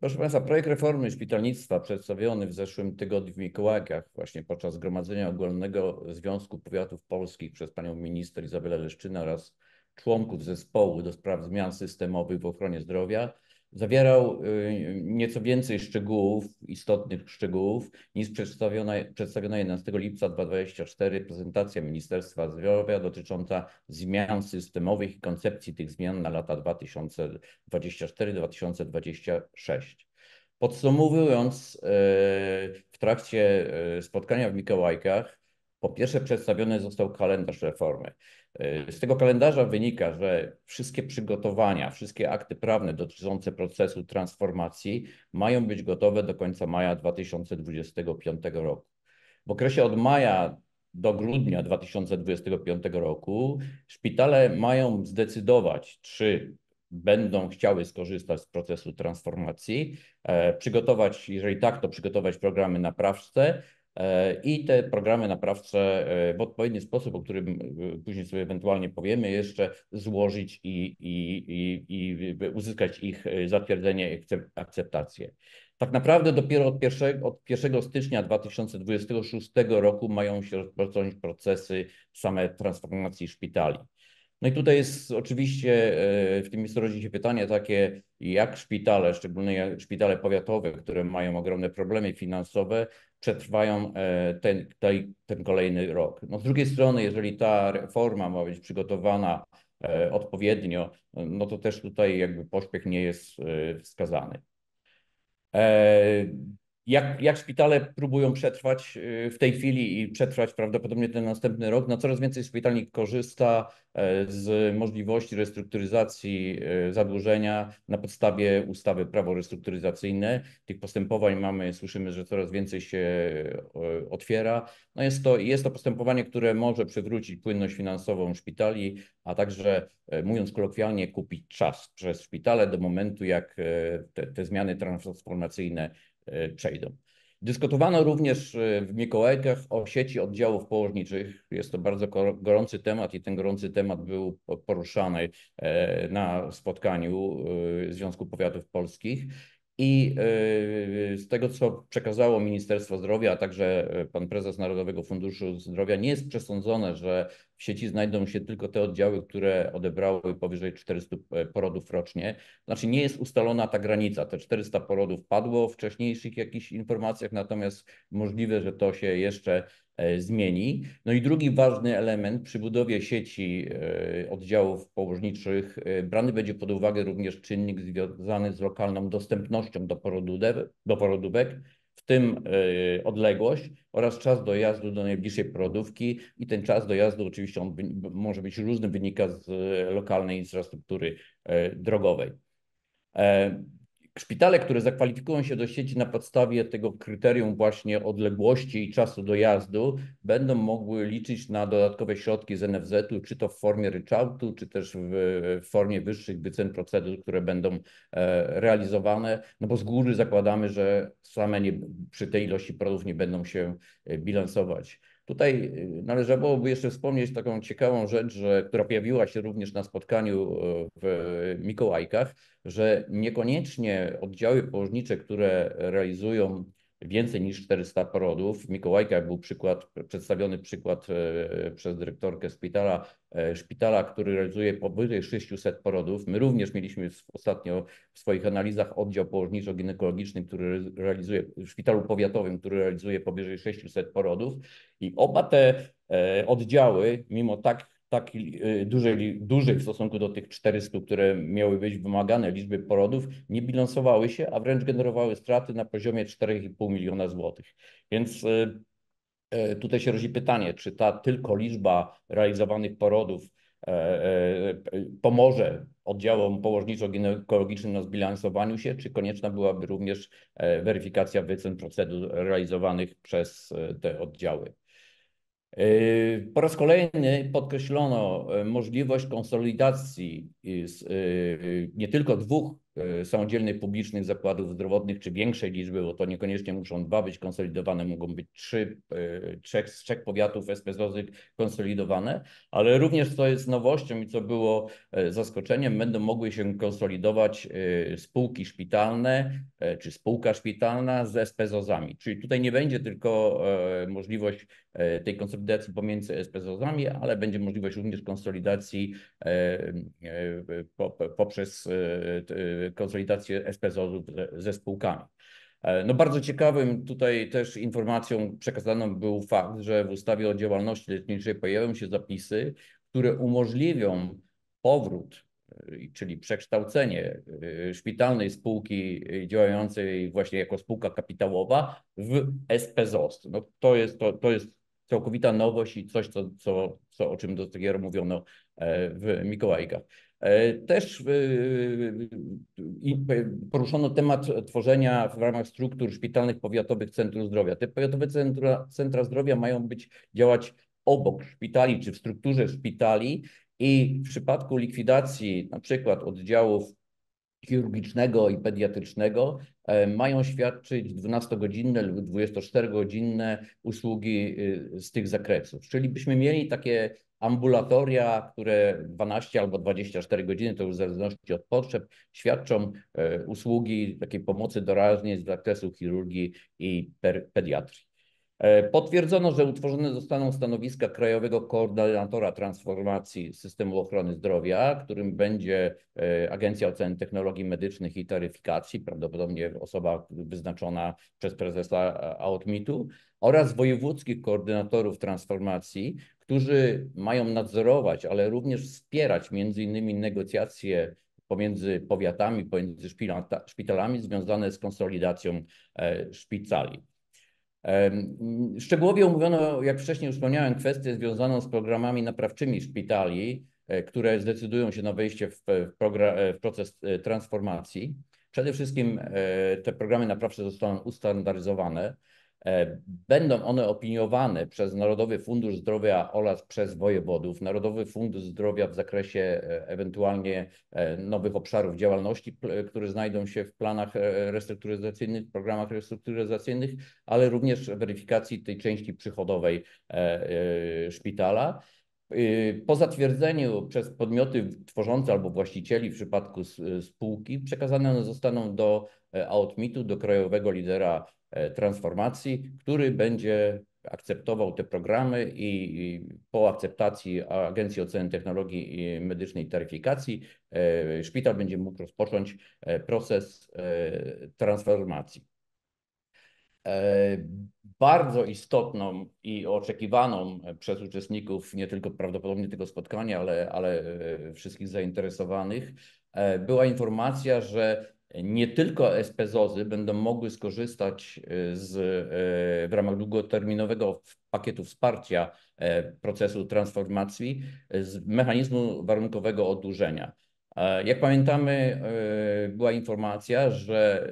Proszę Państwa, projekt reformy szpitalnictwa przedstawiony w zeszłym tygodniu w Mikołajkach właśnie podczas Zgromadzenia Ogólnego Związku Powiatów Polskich przez panią minister Izabelę Leszczynę oraz członków zespołu do spraw zmian systemowych w ochronie zdrowia Zawierał y, nieco więcej szczegółów, istotnych szczegółów, niż przedstawiona, przedstawiona 11 lipca 2024 prezentacja Ministerstwa Zdrowia dotycząca zmian systemowych i koncepcji tych zmian na lata 2024-2026. Podsumowując, y, w trakcie y, spotkania w Mikołajkach po pierwsze, przedstawiony został kalendarz reformy. Y, z tego kalendarza wynika, że wszystkie przygotowania, wszystkie akty prawne dotyczące procesu transformacji mają być gotowe do końca maja 2025 roku. W okresie od maja do grudnia 2025 roku szpitale mają zdecydować, czy będą chciały skorzystać z procesu transformacji, e, przygotować, jeżeli tak, to przygotować programy naprawcze E, I te programy naprawcze e, w odpowiedni sposób, o którym e, później sobie ewentualnie powiemy, jeszcze złożyć i, i, i, i uzyskać ich zatwierdzenie i akceptację. Tak naprawdę dopiero od 1, od 1 stycznia 2026 roku mają się rozpocząć procesy same transformacji szpitali. No i tutaj jest oczywiście e, w tym miejscu rodzi się pytanie takie, jak szpitale, szczególnie szpitale powiatowe, które mają ogromne problemy finansowe, przetrwają e, ten, ten kolejny rok. No z drugiej strony, jeżeli ta reforma ma być przygotowana e, odpowiednio, no to też tutaj jakby pośpiech nie jest wskazany. Jak, jak szpitale próbują przetrwać w tej chwili i przetrwać prawdopodobnie ten następny rok, no coraz więcej szpitalnik korzysta E, z możliwości restrukturyzacji e, zadłużenia na podstawie ustawy prawo restrukturyzacyjne. Tych postępowań mamy, słyszymy, że coraz więcej się e, otwiera. No jest, to, jest to postępowanie, które może przywrócić płynność finansową szpitali, a także, mówiąc kolokwialnie, kupić czas przez szpitale do momentu, jak te, te zmiany transformacyjne przejdą. Dyskutowano również y, w Mikołajkach o sieci oddziałów położniczych. Jest to bardzo gorący temat i ten gorący temat był poruszany e, na spotkaniu y, Związku Powiatów Polskich. I y, z tego, co przekazało Ministerstwo Zdrowia, a także e, pan prezes Narodowego Funduszu Zdrowia, nie jest przesądzone, że w sieci znajdą się tylko te oddziały, które odebrały powyżej 400 e, porodów rocznie. Znaczy nie jest ustalona ta granica. Te 400 porodów padło w wcześniejszych jakichś informacjach, natomiast możliwe, że to się jeszcze e, zmieni. No i drugi ważny element przy budowie sieci e, oddziałów położniczych brany będzie pod uwagę również czynnik związany z lokalną dostępnością do, porodude, do porodówek w tym y, odległość oraz czas dojazdu do najbliższej produkcji i ten czas dojazdu oczywiście on może być różny, wynika z y, lokalnej infrastruktury y, drogowej. E, szpitale, które zakwalifikują się do sieci na podstawie tego kryterium właśnie odległości i czasu dojazdu, będą mogły liczyć na dodatkowe środki z NFZ-u, czy to w formie ryczałtu, czy też w formie wyższych wycen procedur, które będą e, realizowane, no bo z góry zakładamy, że same nie, przy tej ilości produktów nie będą się e, bilansować. Tutaj y, należałoby jeszcze wspomnieć taką ciekawą rzecz, że, która pojawiła się również na spotkaniu y, w Mikołajkach, że niekoniecznie oddziały położnicze, które realizują więcej niż 400 porodów. W Mikołajkach był przykład, przedstawiony przykład e, przez dyrektorkę szpitala, e, szpitala, który realizuje powyżej 600 porodów. My również mieliśmy ostatnio w swoich analizach oddział położniczo-ginekologiczny, który realizuje, w szpitalu powiatowym, który realizuje powyżej 600 porodów i oba te e, oddziały, mimo tak takiej y, dużej, dużej w stosunku do tych 400, które miały być wymagane liczby porodów, nie bilansowały się, a wręcz generowały straty na poziomie 4,5 miliona złotych. Więc y, y, tutaj się rodzi pytanie, czy ta tylko liczba realizowanych porodów e, e, e, pomoże oddziałom położniczo-ginekologicznym na zbilansowaniu się, czy konieczna byłaby również weryfikacja wycen procedur realizowanych przez te oddziały. Yy, po raz kolejny podkreślono e, możliwość konsolidacji y, y, y, nie tylko dwóch E, samodzielnych publicznych zakładów zdrowotnych, czy większej liczby, bo to niekoniecznie muszą dwa być konsolidowane, mogą być trzy, e, trzech z trzech powiatów spz konsolidowane, ale również co jest nowością i co było e, zaskoczeniem, będą mogły się konsolidować spółki szpitalne, czy spółka szpitalna z spzozami, Czyli tutaj nie będzie tylko możliwość tej konsolidacji pomiędzy SPZ-ozami, ale będzie możliwość również konsolidacji poprzez konsolidację SPZO-ów ze spółkami. E, no bardzo ciekawym tutaj też informacją przekazaną był fakt, że w ustawie o działalności leczniczej pojawią się zapisy, które umożliwią powrót, e, czyli przekształcenie e, szpitalnej spółki działającej właśnie jako spółka kapitałowa w SPZO. No to jest, to, to jest całkowita nowość i coś, co, co, co, o czym do tej mówiono w Mikołajkach. E, też e, poruszono temat tworzenia w ramach struktur szpitalnych powiatowych centrów zdrowia. Te powiatowe centra, centra zdrowia mają być działać obok szpitali czy w strukturze szpitali i w przypadku likwidacji na przykład oddziałów chirurgicznego i pediatrycznego e, mają świadczyć 12-godzinne lub 24-godzinne usługi y, z tych zakresów. Czyli byśmy mieli takie Ambulatoria, które 12 albo 24 godziny, to już w zależności od potrzeb, świadczą e, usługi takiej pomocy doraźnej z zakresu chirurgii i pediatrii. E, potwierdzono, że utworzone zostaną stanowiska Krajowego Koordynatora Transformacji Systemu Ochrony Zdrowia, którym będzie e, Agencja Oceny Technologii Medycznych i Taryfikacji, prawdopodobnie osoba wyznaczona przez prezesa AOTMIT-u, oraz wojewódzkich koordynatorów transformacji, którzy mają nadzorować, ale również wspierać między innymi negocjacje pomiędzy powiatami, pomiędzy szpitalami związane z konsolidacją e, szpitali. Szczegółowo omówiono, jak wcześniej wspomniałem, kwestię związaną z programami naprawczymi szpitali, e, które zdecydują się na wejście w, w e, proces transformacji. Przede wszystkim te programy naprawcze zostaną ustandaryzowane. E, będą one opiniowane przez Narodowy Fundusz Zdrowia oraz przez wojewodów. Narodowy Fundusz Zdrowia w zakresie e, ewentualnie e, nowych obszarów działalności, które znajdą się w planach restrukturyzacyjnych, programach restrukturyzacyjnych, ale również weryfikacji tej części przychodowej szpitala. Po zatwierdzeniu przez podmioty tworzące albo właścicieli w przypadku spółki przekazane one zostaną do aotmit do krajowego lidera E, transformacji, który będzie akceptował te programy i po akceptacji Agencji Oceny Technologii Medycznej Taryfikacji e, szpital będzie mógł rozpocząć e, proces transformacji. Bardzo istotną i oczekiwaną przez uczestników nie tylko prawdopodobnie tego spotkania, ale, ale wszystkich zainteresowanych była informacja, że nie tylko SPZOZy będą mogły skorzystać y, z, y, w ramach długoterminowego pakietu wsparcia e, procesu transformacji e, z mechanizmu warunkowego oddłużenia. E, jak pamiętamy, była informacja, że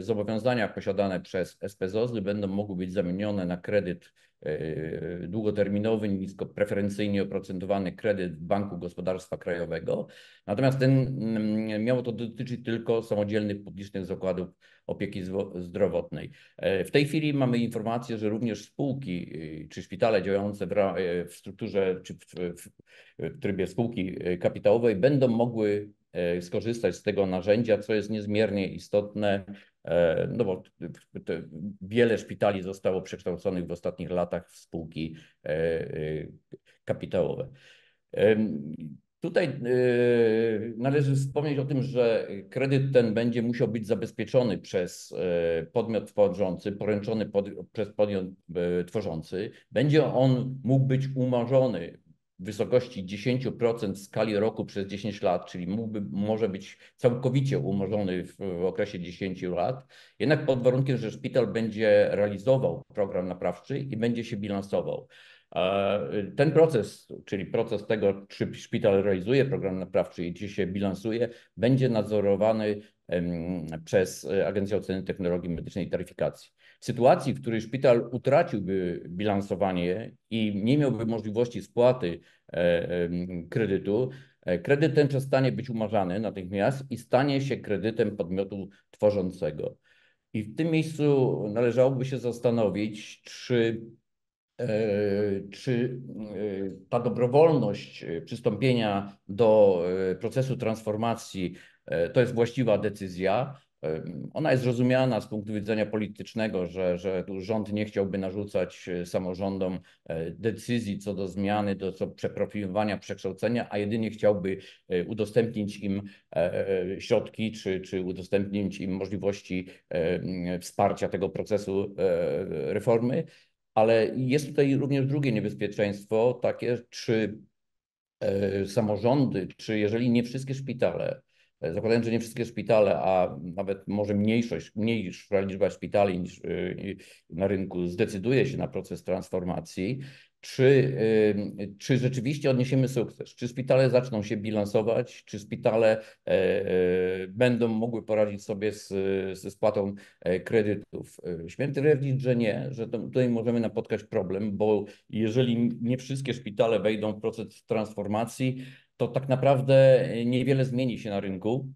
zobowiązania posiadane przez SPZOZy będą mogły być zamienione na kredyt E, długoterminowy, nisko preferencyjnie oprocentowany kredyt w Banku Gospodarstwa Krajowego. Natomiast ten mm, miało to dotyczyć tylko samodzielnych publicznych zakładów opieki zdrowotnej. E, w tej chwili mamy informację, że również spółki e, czy szpitale działające w, w strukturze czy w, w, w trybie spółki kapitałowej będą mogły skorzystać z tego narzędzia, co jest niezmiernie istotne E, no bo wiele szpitali zostało przekształconych w ostatnich latach w spółki e, e, kapitałowe. Tutaj należy wspomnieć o tym, że kredyt ten będzie musiał być zabezpieczony przez podmiot tworzący, poręczony pod, przez podmiot tworzący. Będzie on mógł być umorzony w wysokości 10% w skali roku przez 10 lat, czyli mógłby, może być całkowicie umorzony w, w, okresie 10 lat, jednak pod warunkiem, że szpital będzie realizował program naprawczy i będzie się bilansował. E, ten proces, czyli proces tego, czy szpital realizuje program naprawczy i czy się bilansuje, będzie nadzorowany przez Agencję Oceny Technologii Medycznej i Taryfikacji. W sytuacji, w której szpital utraciłby bilansowanie i nie miałby możliwości spłaty e, kredytu, e, kredyt ten przestanie być umarzany natychmiast i stanie się kredytem podmiotu tworzącego. I w tym miejscu należałoby się zastanowić, czy, e, czy ta dobrowolność przystąpienia do procesu transformacji to jest właściwa decyzja, ona jest zrozumiana z punktu widzenia politycznego, że, że rząd nie chciałby narzucać e, samorządom e, decyzji co do zmiany, do co przeprofilowania, przekształcenia, a jedynie chciałby e, udostępnić im środki czy, czy udostępnić im możliwości wsparcia tego procesu reformy. Ale jest tutaj również drugie niebezpieczeństwo, takie czy samorządy, czy jeżeli nie wszystkie szpitale, zakładając, że nie wszystkie szpitale, a nawet może mniejszość, mniejsza liczba szpitali niż y, y, na rynku zdecyduje się na proces transformacji, czy, y, czy rzeczywiście odniesiemy sukces, czy szpitale zaczną się bilansować, czy szpitale e, e, będą mogły poradzić sobie z, ze spłatą e, kredytów. Śmiem twierdzić, że nie, że tutaj możemy napotkać problem, bo jeżeli nie wszystkie szpitale wejdą w proces transformacji, to tak naprawdę e, niewiele zmieni się na rynku.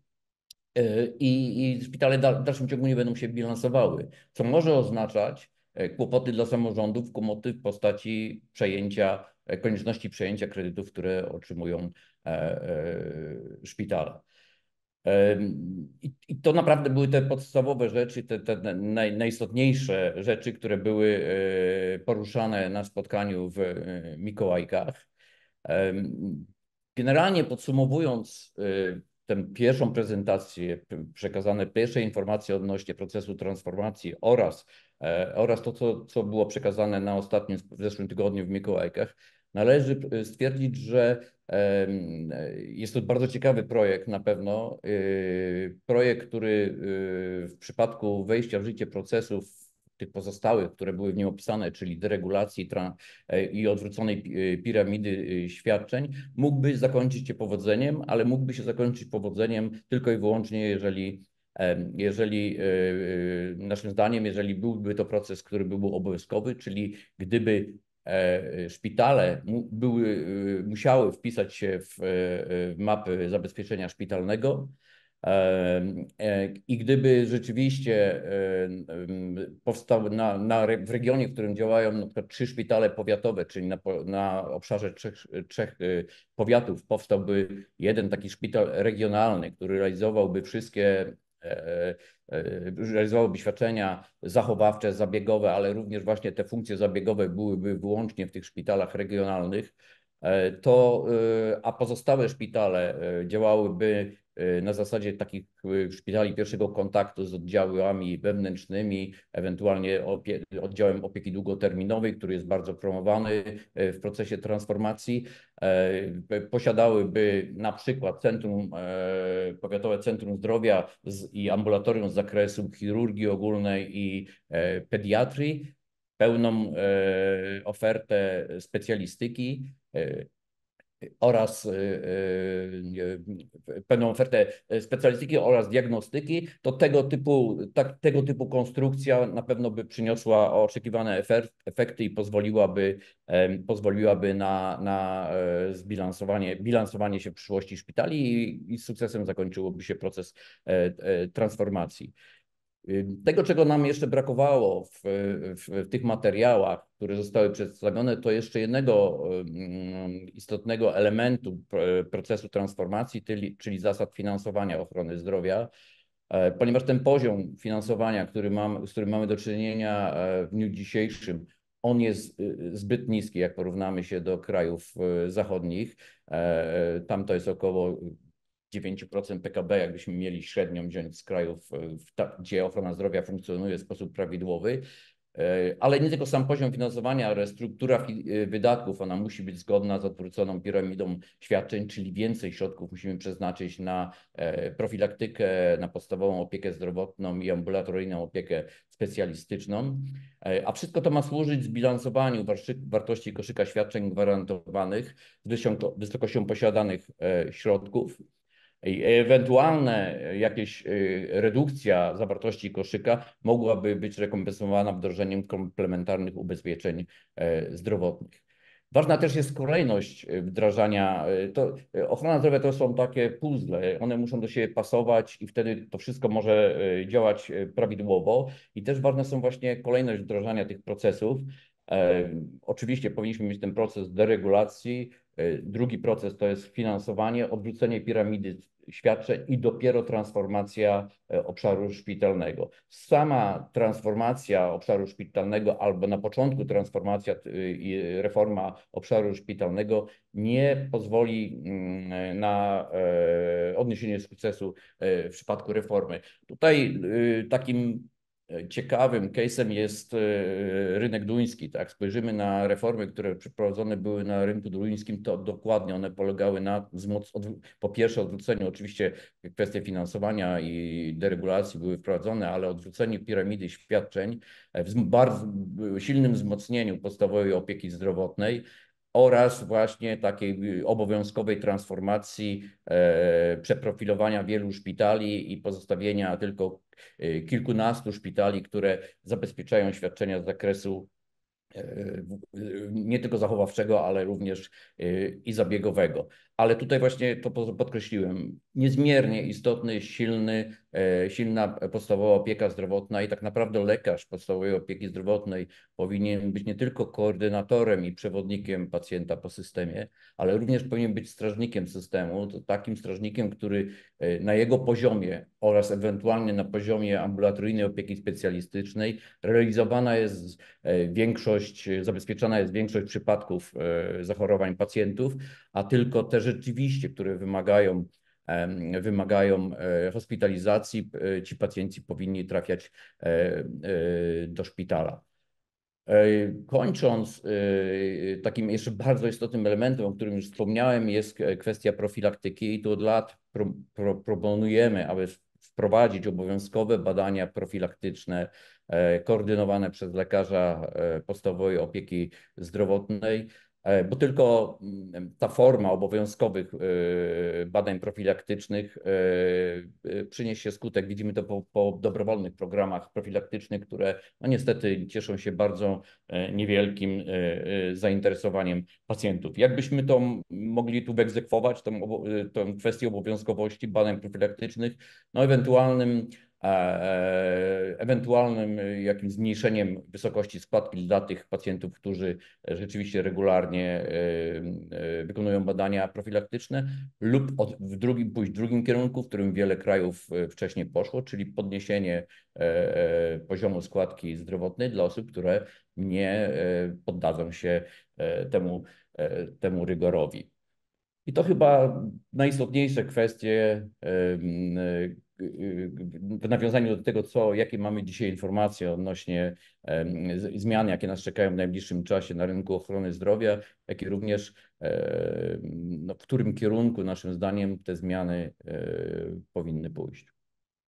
E, I, i szpitale w dalszym ciągu nie będą się bilansowały, co może oznaczać e, kłopoty dla samorządów, kłopoty w postaci przejęcia, konieczności przejęcia kredytów, które otrzymują szpitale. I to naprawdę były te podstawowe rzeczy, te, te naj, najistotniejsze rzeczy, które były poruszane na spotkaniu w Mikołajkach. Generalnie podsumowując y, tę pierwszą prezentację, przekazane pierwsze informacje odnośnie procesu transformacji oraz, e, oraz to, co, co było przekazane na ostatnim, w zeszłym tygodniu w Mikołajkach, należy stwierdzić, że e, e, jest to bardzo ciekawy projekt na pewno. Y, projekt, który y, w przypadku wejścia w życie procesów tych pozostałych, które były w nim opisane, czyli deregulacji e, i odwróconej e, piramidy e, świadczeń, mógłby zakończyć się powodzeniem, ale mógłby się zakończyć powodzeniem tylko i wyłącznie, jeżeli jeżeli naszym zdaniem, jeżeli byłby to proces, który by był obowiązkowy, czyli gdyby szpitale były, musiały wpisać się w mapy zabezpieczenia szpitalnego, E, I gdyby rzeczywiście powstał na, na, w regionie, w którym działają na trzy szpitale powiatowe, czyli na, na obszarze trzech, trzech y, powiatów, powstałby jeden taki szpital regionalny, który realizowałby wszystkie e, e, realizowałoby świadczenia zachowawcze, zabiegowe, ale również właśnie te funkcje zabiegowe byłyby wyłącznie w tych szpitalach regionalnych, to, y, a pozostałe szpitale działałyby Y, na zasadzie takich y, szpitali pierwszego kontaktu z oddziałami wewnętrznymi, ewentualnie opie oddziałem opieki długoterminowej, który jest bardzo promowany y, w procesie transformacji, posiadałyby na przykład centrum, powiatowe centrum zdrowia z, i ambulatorium z zakresu chirurgii ogólnej i pediatrii, pełną ofertę specjalistyki, oraz y, y, y, pewną ofertę specjalistyki oraz diagnostyki, to tego typu, tak, tego typu konstrukcja na pewno by przyniosła oczekiwane efekty i pozwoliłaby, pozwoliłaby na, na e, zbilansowanie bilansowanie się w przyszłości szpitali i, i z sukcesem zakończyłoby się proces e, e, transformacji. Tego, czego nam jeszcze brakowało w, w, w, tych materiałach, które zostały przedstawione, to jeszcze jednego istotnego elementu procesu transformacji, czyli, zasad finansowania ochrony zdrowia, e, ponieważ ten poziom finansowania, który mam, z którym mamy do czynienia e, w dniu dzisiejszym, on jest y, zbyt niski, jak porównamy się do krajów y, zachodnich. E, tam to jest około 9% PKB, jakbyśmy mieli średnią wziąć z krajów, e, gdzie ochrona zdrowia funkcjonuje w sposób prawidłowy, e, ale nie tylko sam poziom finansowania, ale struktura e, wydatków, ona musi być zgodna z odwróconą piramidą świadczeń, czyli więcej środków musimy przeznaczyć na profilaktykę, na podstawową opiekę zdrowotną i ambulatoryjną opiekę specjalistyczną. A wszystko to ma służyć zbilansowaniu wartości koszyka świadczeń gwarantowanych z wysokością posiadanych środków. Ewentualne jakieś y, redukcja zawartości koszyka mogłaby być rekompensowana wdrożeniem komplementarnych ubezpieczeń e, zdrowotnych. Ważna też jest kolejność e, wdrażania. E, to, ochrona zdrowia to są takie puzzle, one muszą do siebie pasować i wtedy to wszystko może działać prawidłowo. I też ważne są właśnie kolejność wdrażania tych procesów. Oczywiście powinniśmy mieć ten proces deregulacji. Drugi proces to jest finansowanie, odwrócenie piramidy świadczeń i dopiero transformacja e, obszaru szpitalnego. Sama transformacja obszaru szpitalnego albo na początku transformacja y, i reforma obszaru szpitalnego nie pozwoli mm, e, na e, odniesienie sukcesu w przypadku reformy. Tutaj y, takim E, ciekawym case'em jest e, rynek duński. Tak? Spojrzymy na reformy, które przeprowadzone były na rynku duńskim, to dokładnie one polegały na po pierwsze odwróceniu, oczywiście kwestie finansowania i deregulacji były wprowadzone, ale odwróceniu piramidy świadczeń, e, w bardzo silnym wzmocnieniu podstawowej opieki zdrowotnej, oraz właśnie takiej y, obowiązkowej transformacji, e, przeprofilowania wielu szpitali i pozostawienia tylko y, kilkunastu szpitali, które zabezpieczają świadczenia z zakresu E, e, nie tylko zachowawczego, ale również e, i zabiegowego. Ale tutaj właśnie to podkreśliłem, niezmiernie istotny, silny, silna podstawowa opieka zdrowotna i tak naprawdę lekarz podstawowej opieki zdrowotnej powinien być nie tylko koordynatorem i przewodnikiem pacjenta po systemie, ale również powinien być strażnikiem systemu, takim strażnikiem, który na jego poziomie oraz ewentualnie na poziomie ambulatoryjnej opieki specjalistycznej realizowana jest E, większość, e, zabezpieczana jest większość przypadków e, zachorowań pacjentów, a tylko te rzeczywiście, które wymagają wymagają hospitalizacji, ci pacjenci powinni trafiać do szpitala. Kończąc, takim jeszcze bardzo istotnym elementem, o którym już wspomniałem, jest kwestia profilaktyki i tu od lat pro, pro, proponujemy, aby wprowadzić obowiązkowe badania profilaktyczne E, koordynowane przez lekarza e, podstawowej opieki zdrowotnej, e, bo tylko mm, ta forma obowiązkowych badań profilaktycznych przyniesie skutek. Widzimy to po, po dobrowolnych programach profilaktycznych, które no niestety cieszą się bardzo niewielkim zainteresowaniem pacjentów. Jakbyśmy to mogli tu wyegzekwować, tą, tą kwestię obowiązkowości badań profilaktycznych, no ewentualnym E, e, ewentualnym y, jakimś zmniejszeniem wysokości składki dla tych pacjentów, którzy rzeczywiście regularnie y, y, wykonują badania profilaktyczne lub w drugim, pójść w drugim kierunku, w którym wiele krajów wcześniej poszło, czyli podniesienie e, poziomu składki zdrowotnej dla osób, które nie poddadzą się temu, temu rygorowi. I to chyba najistotniejsze kwestie, w nawiązaniu do tego, co, jakie mamy dzisiaj informacje odnośnie zmian, jakie nas czekają w najbliższym czasie na rynku ochrony zdrowia, jak i również no, w którym kierunku naszym zdaniem te zmiany e, powinny pójść.